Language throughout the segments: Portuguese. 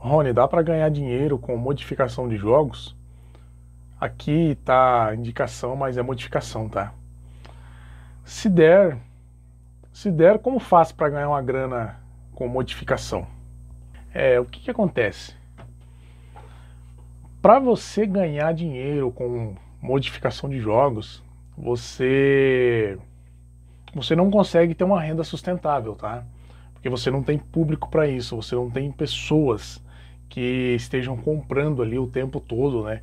Rony, dá para ganhar dinheiro com modificação de jogos? Aqui tá indicação, mas é modificação, tá? Se der, se der, como faz para ganhar uma grana com modificação? É, o que, que acontece? Para você ganhar dinheiro com modificação de jogos, você você não consegue ter uma renda sustentável, tá? Porque você não tem público para isso, você não tem pessoas que estejam comprando ali o tempo todo, né?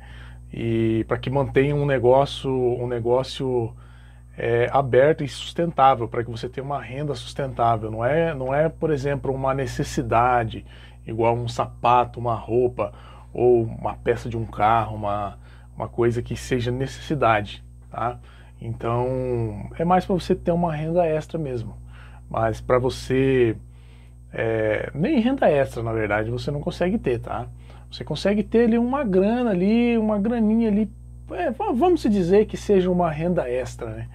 E para que mantenham um negócio, um negócio é, aberto e sustentável, para que você tenha uma renda sustentável. Não é, não é, por exemplo, uma necessidade igual um sapato, uma roupa ou uma peça de um carro, uma, uma coisa que seja necessidade, tá? Então é mais para você ter uma renda extra mesmo. Mas para você é, nem renda extra, na verdade, você não consegue ter, tá? Você consegue ter ali uma grana ali, uma graninha ali, é, vamos dizer que seja uma renda extra, né?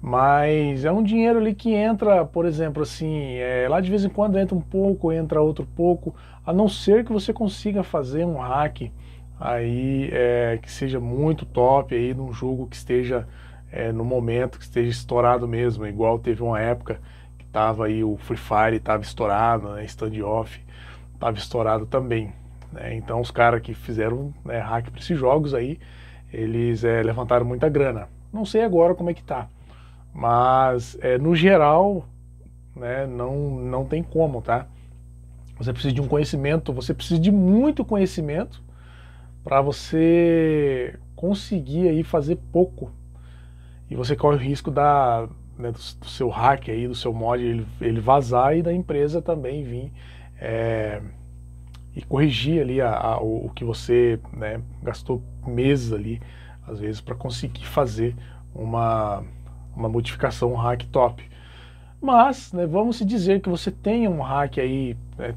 Mas é um dinheiro ali que entra, por exemplo, assim, é, lá de vez em quando entra um pouco, entra outro pouco, a não ser que você consiga fazer um hack aí é, que seja muito top aí num jogo que esteja é, no momento, que esteja estourado mesmo, igual teve uma época Tava aí o Free Fire, tava estourado, né? Standoff, tava estourado também. Né? Então os caras que fizeram né, hack para esses jogos aí, eles é, levantaram muita grana. Não sei agora como é que tá. Mas é, no geral, né, não, não tem como, tá? Você precisa de um conhecimento, você precisa de muito conhecimento para você conseguir aí fazer pouco. E você corre o risco da, né, do, do, seu hack aí, do seu mod, ele, ele vazar e da empresa também vir é, e corrigir ali a, a, o, o, que você né, gastou meses ali, às vezes, para conseguir fazer uma, uma modificação, um hack top. Mas, né, vamos se dizer que você tem um hack aí né,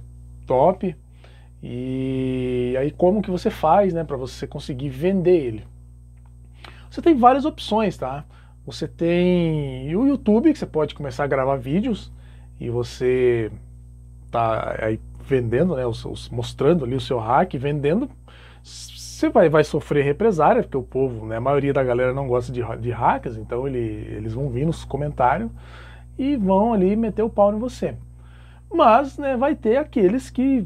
top, e aí como que você faz né, para você conseguir vender ele? Você tem várias opções, tá? Você tem o YouTube, que você pode começar a gravar vídeos e você tá aí vendendo, né, os, os, mostrando ali o seu hack, vendendo, você vai, vai sofrer represária, porque o povo, né, a maioria da galera não gosta de, de hacks, então ele, eles vão vir nos comentários e vão ali meter o pau em você. Mas né, vai ter aqueles que,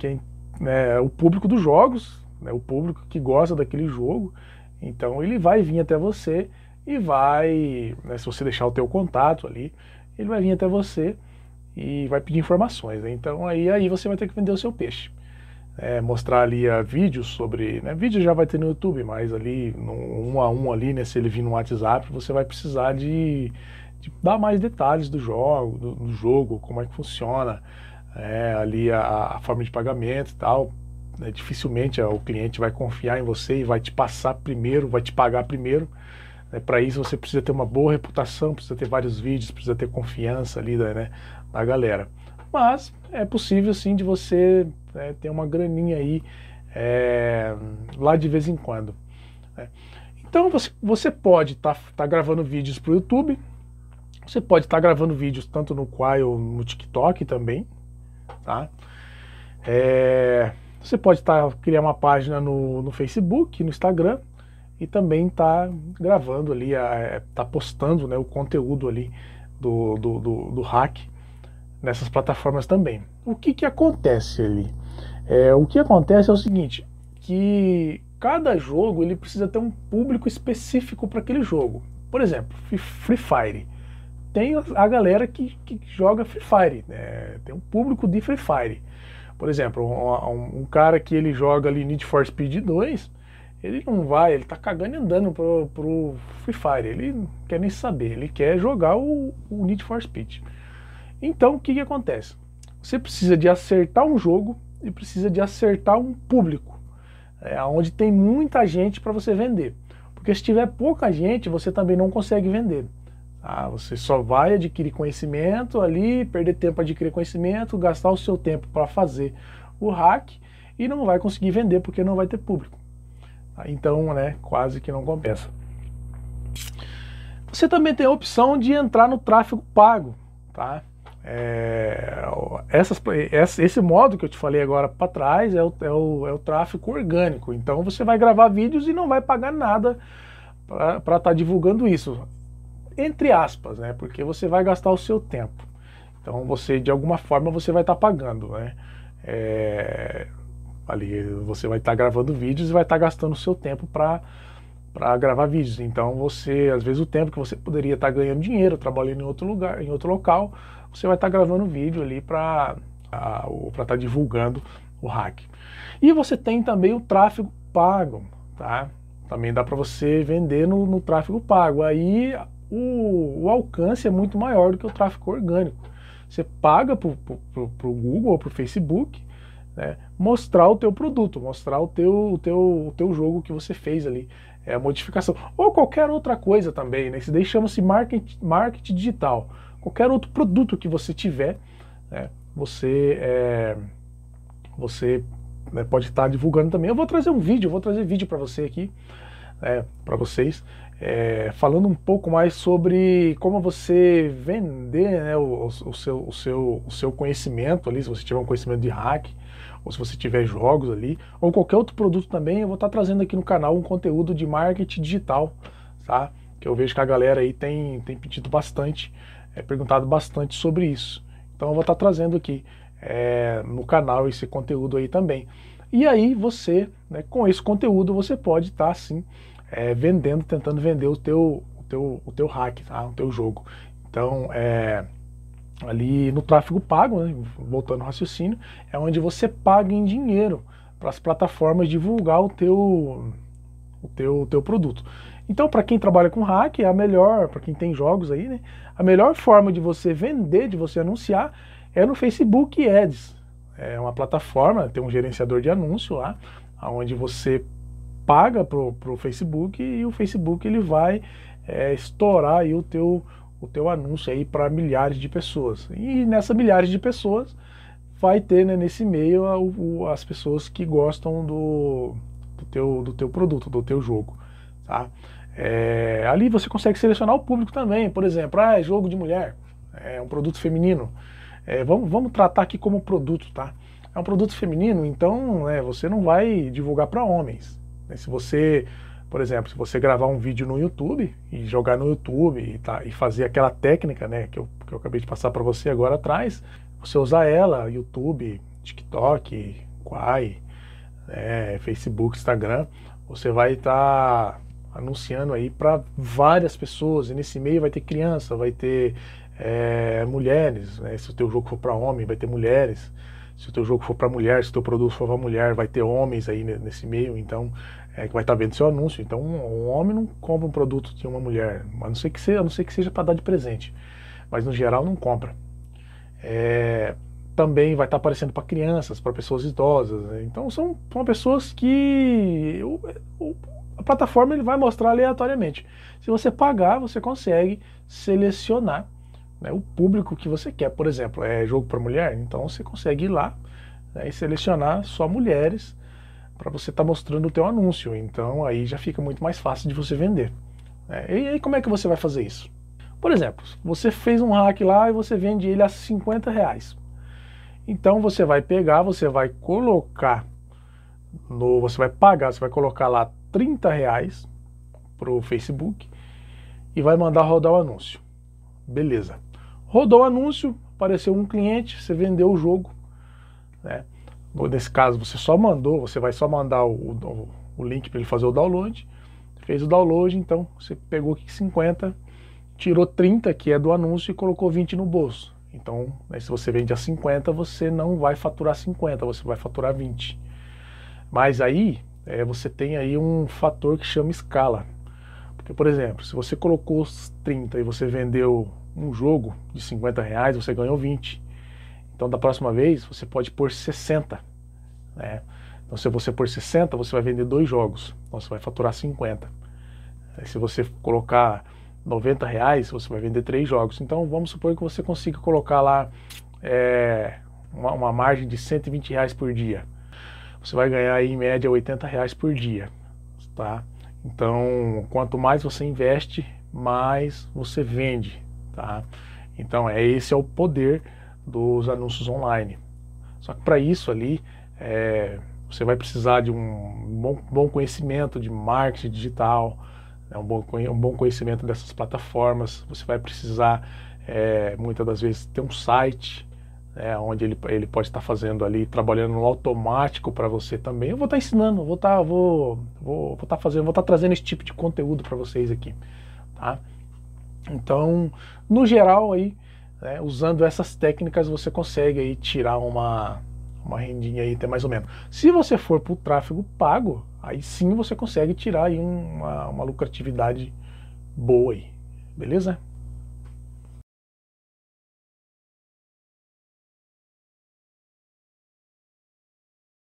quem, né, o público dos jogos, né, o público que gosta daquele jogo, então ele vai vir até você e vai, né, se você deixar o teu contato ali, ele vai vir até você e vai pedir informações. Né? Então aí, aí você vai ter que vender o seu peixe. É, mostrar ali a ah, vídeos sobre. Né? Vídeo já vai ter no YouTube, mas ali, no, um a um ali, né, se ele vir no WhatsApp, você vai precisar de, de dar mais detalhes do jogo, do, do jogo, como é que funciona, é, ali a, a, forma de pagamento e tal. Né? Dificilmente é, o cliente vai confiar em você e vai te passar primeiro, vai te pagar primeiro. Né, para isso você precisa ter uma boa reputação, precisa ter vários vídeos, precisa ter confiança ali da, né, da galera. Mas é possível sim de você né, ter uma graninha aí é, lá de vez em quando. Né? Então você, você pode estar tá, tá gravando vídeos para o YouTube, você pode estar tá gravando vídeos tanto no Quai ou no TikTok também, tá? É, você pode estar tá, criar uma página no, no Facebook, no Instagram, e também está gravando ali, está é, postando né, o conteúdo ali do, do, do, do, hack nessas plataformas também. O que, que acontece ali? É, o que acontece é o seguinte, que cada jogo ele precisa ter um público específico para aquele jogo. Por exemplo, Free Fire. Tem a galera que, que joga Free Fire, né? tem um público de Free Fire. Por exemplo, um, um, cara que ele joga ali Need for Speed 2, ele não vai, ele tá cagando e andando pro, pro Free Fire. Ele não quer nem saber, ele quer jogar o, o Need for Speed. Então, o que, que acontece? Você precisa de acertar um jogo e precisa de acertar um público, é, onde tem muita gente para você vender. Porque se tiver pouca gente, você também não consegue vender. Ah, você só vai adquirir conhecimento ali, perder tempo adquirir conhecimento, gastar o seu tempo para fazer o hack e não vai conseguir vender porque não vai ter público. Então, né, quase que não compensa. Você também tem a opção de entrar no tráfego pago, tá? É, essas, esse modo que eu te falei agora para trás é o, é, o, é o tráfego orgânico. Então você vai gravar vídeos e não vai pagar nada para estar tá divulgando isso. Entre aspas, né? Porque você vai gastar o seu tempo. Então você, de alguma forma, você vai estar tá pagando, né? É, ali. Você vai estar tá gravando vídeos e vai estar tá gastando o seu tempo para para gravar vídeos. Então você, às vezes o tempo que você poderia estar tá ganhando dinheiro, trabalhando em outro lugar, em outro local, você vai estar tá gravando vídeo ali para para estar tá divulgando o hack. E você tem também o tráfego pago, tá? Também dá para você vender no, no, tráfego pago. Aí o, o, alcance é muito maior do que o tráfego orgânico. Você paga para o Google ou para o Facebook né? Mostrar o teu produto, mostrar o teu, o, teu, o teu jogo que você fez ali, é a modificação. Ou qualquer outra coisa também, né? Isso daí chama-se marketing, marketing digital. Qualquer outro produto que você tiver, né? você, é, você né, pode estar tá divulgando também. Eu vou trazer um vídeo, eu vou trazer vídeo para você aqui, né, para vocês, é, falando um pouco mais sobre como você vender né, o, o, seu, o, seu, o seu conhecimento ali, se você tiver um conhecimento de hack, ou se você tiver jogos ali, ou qualquer outro produto também, eu vou estar tá trazendo aqui no canal um conteúdo de marketing digital, tá? Que eu vejo que a galera aí tem, tem pedido bastante, é, perguntado bastante sobre isso. Então eu vou estar tá trazendo aqui é, no canal esse conteúdo aí também. E aí você, né, com esse conteúdo, você pode estar tá, assim é, vendendo, tentando vender o teu, o teu, o teu hack, tá? o teu jogo. Então, é, ali no tráfego pago, né, voltando ao raciocínio, é onde você paga em dinheiro para as plataformas divulgar o teu, o teu, o teu produto. Então, para quem trabalha com hack, é a melhor, para quem tem jogos aí, né? A melhor forma de você vender, de você anunciar, é no Facebook Ads. É uma plataforma, tem um gerenciador de anúncio lá, onde você paga pro, o Facebook e o Facebook ele vai é, estourar aí o teu, o teu anúncio aí para milhares de pessoas. E nessas milhares de pessoas vai ter né, nesse meio a, o, as pessoas que gostam do, do, teu, do teu produto, do teu jogo. Tá? É, ali você consegue selecionar o público também, por exemplo, ah, é jogo de mulher, é um produto feminino. É, vamos, vamos tratar aqui como produto, tá? É um produto feminino, então né, você não vai divulgar para homens. Né? Se você por exemplo, se você gravar um vídeo no YouTube e jogar no YouTube e, tá, e fazer aquela técnica né, que, eu, que eu acabei de passar para você agora atrás, você usar ela, YouTube, TikTok, Quai, né, Facebook, Instagram, você vai estar tá anunciando aí para várias pessoas. E nesse meio vai ter criança, vai ter é, mulheres. Né, se o teu jogo for para homem, vai ter mulheres se o teu jogo for para mulher, se o teu produto for para mulher, vai ter homens aí nesse meio, então é, que vai estar vendo seu anúncio. Então, um, homem não compra um produto de uma mulher, a não ser que seja, não ser que seja para dar de presente. Mas, no geral, não compra. É, também vai estar aparecendo para crianças, para pessoas idosas. Né? Então, são, são pessoas que o, o, a plataforma ele vai mostrar aleatoriamente. Se você pagar, você consegue selecionar né, o público que você quer. Por exemplo, é jogo para mulher? Então, você consegue ir lá né, e selecionar só mulheres para você estar tá mostrando o teu anúncio. Então aí já fica muito mais fácil de você vender. É, e aí como é que você vai fazer isso? Por exemplo, você fez um hack lá e você vende ele a 50 reais. Então você vai pegar, você vai colocar no, você vai pagar, você vai colocar lá 30 reais para o Facebook e vai mandar rodar o anúncio. Beleza. Rodou o anúncio, apareceu um cliente, você vendeu o jogo. Né? nesse caso você só mandou, você vai só mandar o, o, o link para ele fazer o download, fez o download, então você pegou aqui 50, tirou 30 que é do anúncio e colocou 20 no bolso. Então, né, se você vende a 50, você não vai faturar 50, você vai faturar 20. Mas aí é, você tem aí um fator que chama escala. Porque, por exemplo, se você colocou 30 e você vendeu um jogo de 50 reais, você ganhou 20. Então, da próxima vez, você pode pôr 60. Né? Então, se você pôr 60, você vai vender dois jogos. Então, você vai faturar 50. Se você colocar 90 reais, você vai vender três jogos. Então, vamos supor que você consiga colocar lá é, uma, uma, margem de 120 reais por dia. Você vai ganhar aí, em média 80 reais por dia. Tá? Então, quanto mais você investe, mais você vende. Tá? Então, é esse é o poder dos anúncios online. Só que para isso ali, é, você vai precisar de um bom, bom conhecimento de marketing digital, né, um, bom, um bom conhecimento dessas plataformas, você vai precisar é, muitas das vezes ter um site, né, onde ele, ele pode estar fazendo ali, trabalhando no automático para você também. Eu vou estar tá ensinando, vou estar, tá, vou, vou, vou estar tá fazendo, vou estar trazendo esse tipo de conteúdo para vocês aqui, tá? Então, no geral aí, né? Usando essas técnicas você consegue aí tirar uma, uma rendinha aí até mais ou menos. Se você for para o tráfego pago, aí sim você consegue tirar aí uma, uma lucratividade boa aí, beleza?